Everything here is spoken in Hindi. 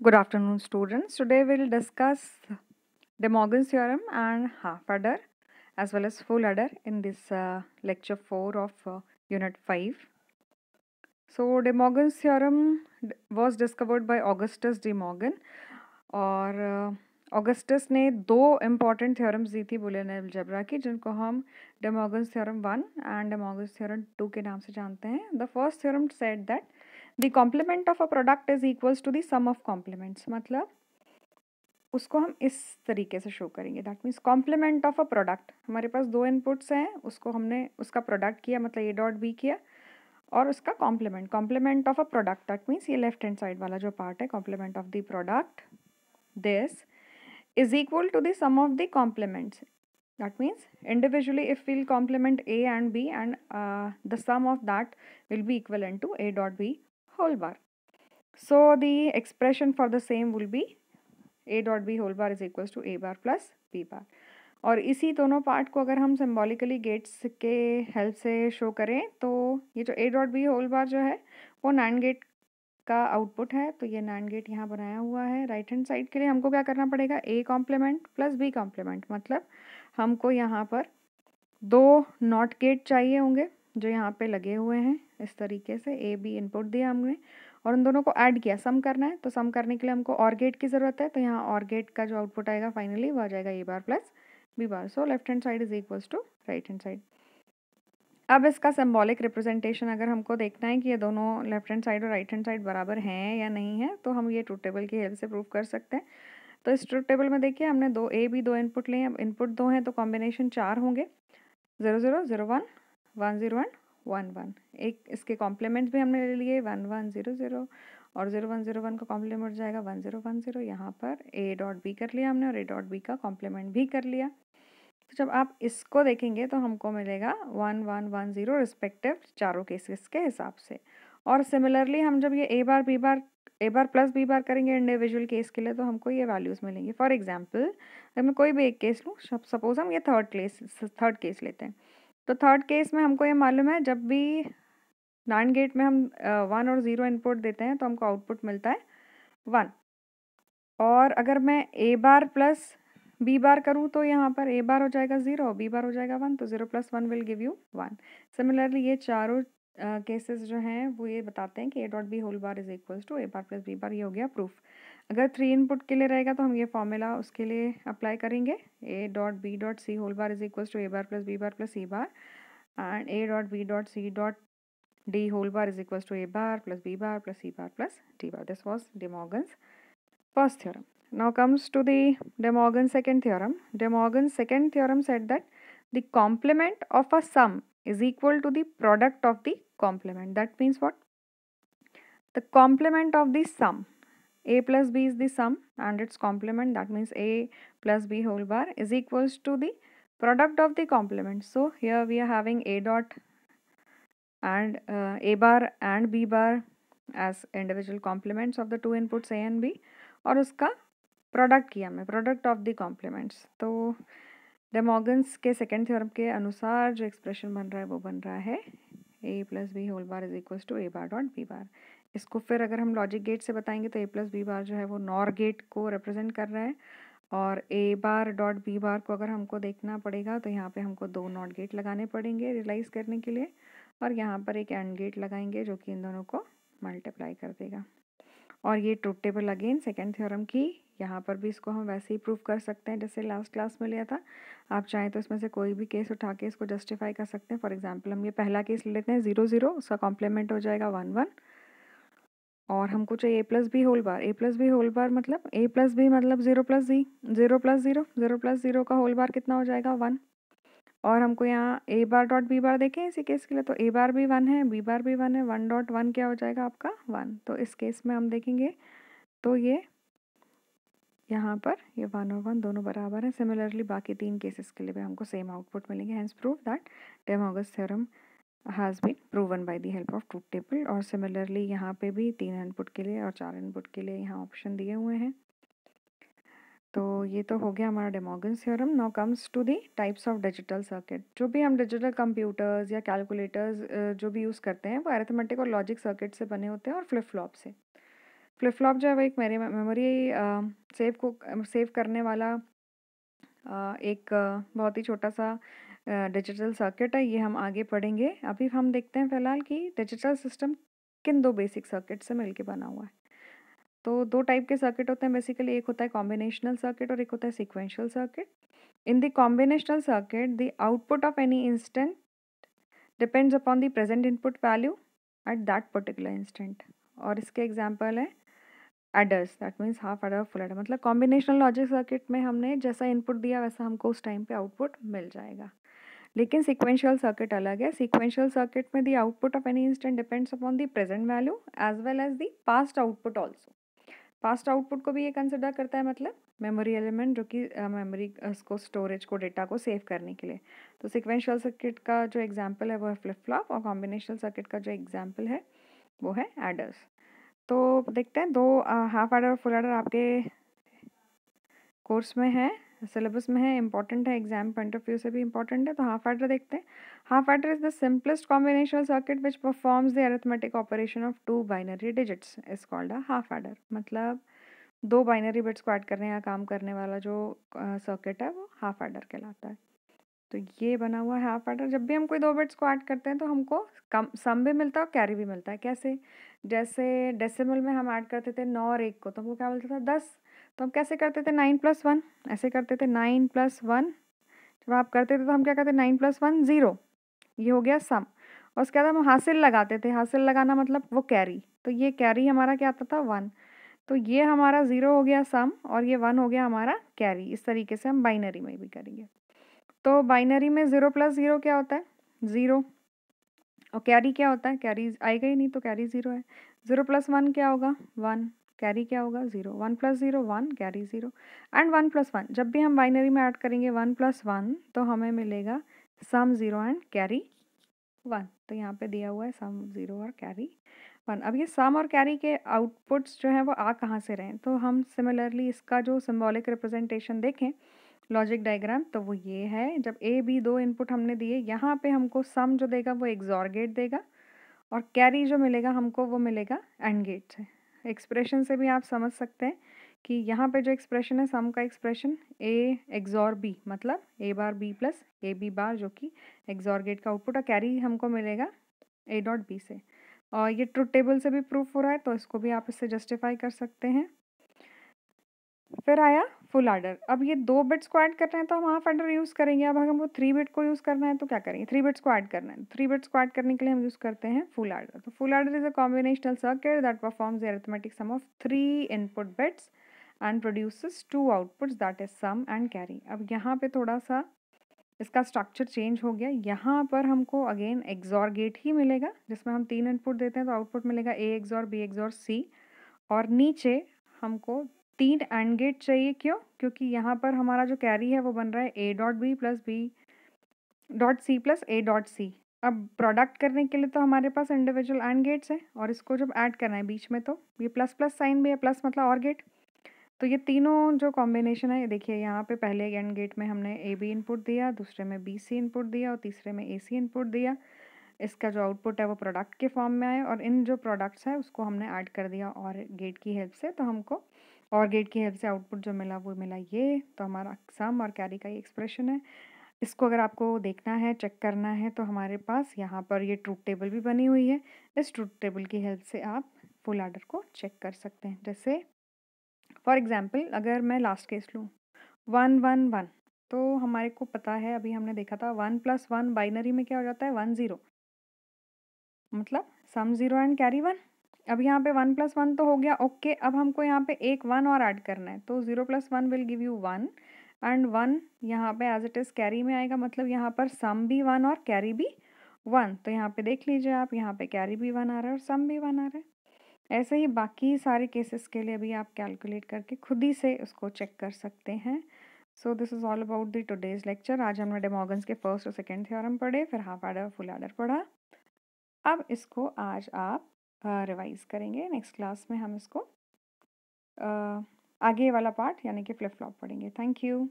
Good afternoon students. Today we will discuss De Morgan's theorem and half adder as well as full adder in this uh, lecture 4 of uh, unit 5. So De Morgan's theorem was discovered by Augustus De Morgan और ऑगस्टस uh, ने दो इम्पॉर्टेंट थ्योरम्स दी थी बुलियन अलजबरा की जिनको हम De Morgan's theorem one and De Morgan's theorem two के नाम से जानते हैं the first theorem set that the complement of a product is equals to the sum of complements मतलब उसको हम इस तरीके से शो करेंगे that means complement of a product हमारे पास दो इनपुट्स हैं उसको हमने उसका प्रोडक्ट किया मतलब ए डॉट बी किया और उसका complement complement of a product that means ये लेफ्ट हैंड साइड वाला जो पार्ट है complement of the product this is equal to the sum of the complements that means individually if we'll complement A and B and the sum of that will be equal to A dot B whole bar. So the expression for the same will be a dot b whole bar is equals to a bar plus b bar. और इसी दोनों पार्ट को अगर हम सिम्बॉलिकली गेट्स के हेल्प से शो करें तो ये जो A dot B whole bar जो है वो नाइन गेट का आउटपुट है तो ये नाइन गेट यहाँ बनाया हुआ है राइट हैंड साइड के लिए हमको क्या करना पड़ेगा A complement plus B complement मतलब हमको यहाँ पर दो नॉट गेट चाहिए होंगे जो यहाँ पे लगे हुए हैं इस तरीके से ए बी इनपुट दिया हमने और उन दोनों को ऐड किया सम करना है तो सम करने के लिए हमको और गेट की ज़रूरत है तो यहाँ और गेट का जो आउटपुट आएगा फाइनली वो आ जाएगा A bar plus B bar so left hand side is equals to right hand side अब इसका सिम्बॉलिक रिप्रेजेंटेशन अगर हमको देखना है कि ये दोनों लेफ्ट हैंड साइड और राइट हैंड साइड बराबर हैं या नहीं है तो हम ये ट्रू टेबल की हेल्प से प्रूव कर सकते हैं तो इस ट्रू टेबल में देखिए हमने दो ए बी दो इनपुट लिए अब इनपुट दो हैं तो कॉम्बिनेशन चार होंगे zero zero zero one one zero one one one एक इसके कॉम्प्लीमेंट भी हमने ले लिए वन वन ज़ीरो ज़ीरो और ज़ीरो वन ज़ीरो वन का कॉम्प्लीमेंट जाएगा वन ज़ीरो वन ज़ीरो यहाँ पर ए डॉट बी कर लिया हमने और ए डॉट बी का कॉम्प्लीमेंट भी कर लिया तो जब आप इसको देखेंगे तो हमको मिलेगा one one one zero respective चारों केसेस के हिसाब से और सिमिलरली हम जब ये A bar B bar A bar plus B bar करेंगे इंडिविजुअल केस के लिए तो हमको ये वैल्यूज़ मिलेंगे फॉर एग्जाम्पल अगर मैं कोई भी एक केस लूँ सपोज हम ये थर्ड केस थर्ड केस लेते हैं तो थर्ड केस में हमको ये मालूम है जब भी नाइन गेट में हम वन और ज़ीरो इनपुट देते हैं तो हमको आउटपुट मिलता है वन और अगर मैं ए बार प्लस बी बार करूँ तो यहाँ पर ए बार हो जाएगा ज़ीरो बी बार हो जाएगा वन तो zero plus one will give you one similarly ये चारों केसेस जो हैं वो ये बताते हैं कि A dot B whole bar is equals to A bar plus B bar ये हो गया प्रूफ अगर थ्री इनपुट के लिए रहेगा तो हम ये फॉर्मूला उसके लिए अप्लाई करेंगे A dot B dot C whole bar is equal to A bar plus B bar plus C bar and A dot B dot C dot D whole bar is equal to A bar plus B bar plus C bar plus D bar this was De Morgan's first theorem now comes to the De Morgan second theorem De Morgan second theorem set that the complement of a sum is equal to the product of the complement that means what the complement of the sum a plus b is the sum and its complement that means a plus b whole bar is equals to the product of the complement so here we are having a dot and uh, a bar and b bar as individual complements of the two inputs a and b uska product kiya किया product of the complements to de morgan's ke second theorem ke anusar jo expression ban raha hai wo ban raha hai A plus B whole bar is equal to A bar dot B bar इसको फिर अगर हम लॉजिक गेट से बताएंगे तो ए प्लस बी बार जो है वो नॉर गेट को रिप्रेजेंट कर रहा है और ए बार डॉट बी बार को अगर हमको देखना पड़ेगा तो यहाँ पे हमको दो नॉट गेट लगाने पड़ेंगे रियलाइज़ करने के लिए और यहाँ पर एक एंड गेट लगाएंगे जो कि इन दोनों को मल्टीप्लाई कर देगा और ये truth table again second theorem की यहाँ पर भी इसको हम वैसे ही प्रूव कर सकते हैं जैसे लास्ट क्लास में लिया था आप चाहें तो इसमें से कोई भी केस उठा के इसको जस्टिफाई कर सकते हैं फॉर एग्जाम्पल हम ये पहला केस ले लेते हैं ज़ीरो ज़ीरो उसका कॉम्प्लीमेंट हो जाएगा वन वन और हमको चाहिए A plus B whole bar A plus B whole bar मतलब ए प्लस बी मतलब ज़ीरो प्लस जी zero plus zero zero plus zero का होल बार कितना हो जाएगा वन और हमको यहाँ ए बार डॉट बी बार देखें इसी केस के लिए तो ए बार भी वन है बी बार भी वन है वन डॉट वन क्या हो जाएगा आपका वन तो इस केस में हम देखेंगे तो ये यहाँ पर ये वन और वन दोनों बराबर हैं सिमिलरली बाकी तीन केसेस के लिए भी हमको सेम आउटपुट मिलेंगे hence prove that De Morgan's theorem has been proven by the help of truth table और सिमिलरली यहाँ पे भी तीन इनपुट के लिए और चार इनपुट के लिए यहाँ ऑप्शन दिए हुए हैं तो ये तो हो गया हमारा De Morgan's theorem now comes to the types of digital circuit जो भी हम डिजिटल कंप्यूटर्स या कैलकुलेटर्स जो भी यूज़ करते हैं वो एरेथमेटिक और लॉजिक सर्किट से बने होते हैं और फ्लिप फ्लॉप से फ्लिप फ्लॉप जो है वो एक मेरे मेमोरी सेव को सेव करने वाला एक बहुत ही छोटा सा डिजिटल सर्किट है ये हम आगे पढ़ेंगे अभी हम देखते हैं फिलहाल कि डिजिटल सिस्टम किन दो बेसिक सर्किट से मिलके बना हुआ है तो दो टाइप के सर्किट होते हैं बेसिकली एक होता है कॉम्बिनेशनल सर्किट और एक होता है sequential circuit in the combinational circuit the output of any instant depends upon the present input value at that particular instant और इसके एग्जाम्पल है adders that means half adder full adder मतलब कॉम्बिनेशनल लॉजिक सर्किट में हमने जैसा इनपुट दिया वैसा हमको उस टाइम पे आउटपुट मिल जाएगा लेकिन सिक्वेंशियल सर्किट अलग है सिक्वेंशियल सर्किट में the output of any instant depends upon the present value as well as the past output also past output को भी ये कंसिडर करता है मतलब मेमोरी एलिमेंट जो कि मेमोरी उसको स्टोरेज को डेटा को सेव करने के लिए तो सिक्वेंशियल सर्किट का जो एग्जाम्पल है वो है फ्लिप फ्लॉप और कॉम्बिनेशनल सर्किट का जो एग्जाम्पल है वो है एडर्स तो देखते हैं दो हाफ आर्डर और फुल आर्डर आपके कोर्स में है सिलेबस में है इंपॉर्टेंट है एग्जाम पॉइंट ऑफ व्यू से भी इंपॉर्टेंट है तो हाफ आर्डर देखते हैं half adder is the simplest combinational circuit which performs the arithmetic operation of two binary digits is called a half adder मतलब दो बाइनरी बिट्स को ऐड करने का काम करने वाला जो सर्किट है वो हाफ आर्डर कहलाता है तो ये बना हुआ है हाफ एडर जब भी हम कोई दो वर्ड्स को ऐड करते हैं तो हमको कम सम भी मिलता है और कैरी भी मिलता है कैसे जैसे डेसिमल में हम ऐड करते थे नौ और एक को तो हमको क्या मिलता था दस तो हम कैसे करते थे नाइन प्लस वन ऐसे करते थे नाइन प्लस वन जब आप करते थे तो हम क्या करते नाइन प्लस वन ज़ीरो ये हो गया सम और उसके बाद हम हासिल लगाते थे हासिल लगाना मतलब वो कैरी तो ये कैरी हमारा क्या आता था वन तो ये हमारा ज़ीरो हो गया सम और ये वन हो गया हमारा कैरी इस तरीके से हम बाइनरी में भी करेंगे तो बाइनरी में ज़ीरो प्लस ज़ीरो क्या होता है ज़ीरो और कैरी क्या होता है कैरी आएगा ही नहीं तो कैरी ज़ीरो है ज़ीरो प्लस वन क्या होगा वन कैरी क्या होगा zero one plus zero one carry zero and one plus one जब भी हम बाइनरी में ऐड करेंगे वन प्लस वन तो हमें मिलेगा sum zero and carry one तो यहाँ पे दिया हुआ है सम ज़ीरो और कैरी वन अब ये सम और कैरी के आउटपुट्स जो हैं वो आ कहाँ से रहें तो हम सिमिलरली इसका जो सिम्बॉलिक रिप्रेजेंटेशन देखें लॉजिक डायग्राम तो वो ये है जब ए बी दो इनपुट हमने दिए यहाँ पे हमको सम जो देगा वो एग्जॉर गेट देगा और कैरी जो मिलेगा हमको वो मिलेगा एंड गेट से एक्सप्रेशन से भी आप समझ सकते हैं कि यहाँ पे जो एक्सप्रेशन है सम का एक्सप्रेशन ए एग्जॉर बी मतलब A bar B plus A B bar जो कि एग्जॉर गेट का आउटपुट और कैरी हमको मिलेगा ए डॉट बी से और ये ट्रूथ टेबल से भी प्रूफ हो रहा है तो इसको भी आप इससे जस्टिफाई कर सकते हैं फिर आया फुल आर्डर अब ये दो बिट्स को ऐड कर रहे हैं तो हम हाफ आर्डर यूज़ करेंगे अब अगर हमको थ्री बिट को यूज़ करना है तो क्या करेंगे थ्री बिट्स को ऐड करना है थ्री बिट्स को ऐड करने के लिए हम यूज़ करते हैं फुल आर्डर तो full adder is a combinational circuit that performs arithmetic sum of three input bits and produces two outputs that is sum and carry अब यहाँ पर थोड़ा सा इसका स्ट्रक्चर चेंज हो गया यहाँ पर हमको अगेन एग्जॉर गेट ही मिलेगा जिसमें हम तीन इनपुट देते हैं तो आउटपुट मिलेगा ए एग्जॉर बी एग्जॉर सी और नीचे हमको तीन एंड गेट चाहिए क्यों क्योंकि यहाँ पर हमारा जो कैरी है वो बन रहा है A dot B plus B dot C plus A dot C अब प्रोडक्ट करने के लिए तो हमारे पास इंडिविजुअल एंड गेट्स हैं और इसको जब ऐड करना है बीच में तो ये प्लस प्लस साइन भी है प्लस मतलब और गेट तो ये तीनों जो कॉम्बिनेशन है देखिए यहाँ पे पहले एंड गेट में हमने ए बी इनपुट दिया दूसरे में बी सी इनपुट दिया और तीसरे में ए सी इनपुट दिया इसका जो आउटपुट है वो प्रोडक्ट के फॉर्म में आए और इन जो प्रोडक्ट्स हैं उसको हमने ऐड कर दिया और गेट की हेल्प से तो हमको और गेट की हेल्प से आउटपुट जो मिला वो मिला ये तो हमारा सम और कैरी का ये एक्सप्रेशन है इसको अगर आपको देखना है चेक करना है तो हमारे पास यहाँ पर ये ट्रूथ टेबल भी बनी हुई है इस ट्रूथ टेबल की हेल्प से आप फुल आर्डर को चेक कर सकते हैं जैसे फॉर एग्ज़ाम्पल अगर मैं लास्ट केस लूँ वन वन वन तो हमारे को पता है अभी हमने देखा था वन प्लस वन बाइनरी में क्या हो जाता है वन ज़ीरो मतलब sum zero and carry one अब यहाँ पे वन प्लस वन तो हो गया ओके okay, अब हमको यहाँ पे एक वन और ऐड करना है तो zero plus one will give you one and one यहाँ पे एज इट इज़ कैरी में आएगा मतलब यहाँ पर सम भी वन और कैरी भी वन तो यहाँ पे देख लीजिए आप यहाँ पे कैरी भी वन आ रहा है और सम भी वन आ रहा है ऐसे ही बाकी सारे केसेस के लिए भी आप कैलकुलेट करके खुद ही से उसको चेक कर सकते हैं so this is all about the today's lecture आज हमने डेमोगन्स के फर्स्ट और सेकेंड हम पढ़े फिर हाफ आर्डर फुल आर्डर पढ़ा अब इसको आज आप रिवाइज करेंगे नेक्स्ट क्लास में हम इसको आगे वाला पार्ट यानी कि फ्लिप फ्लॉप पढ़ेंगे थैंक यू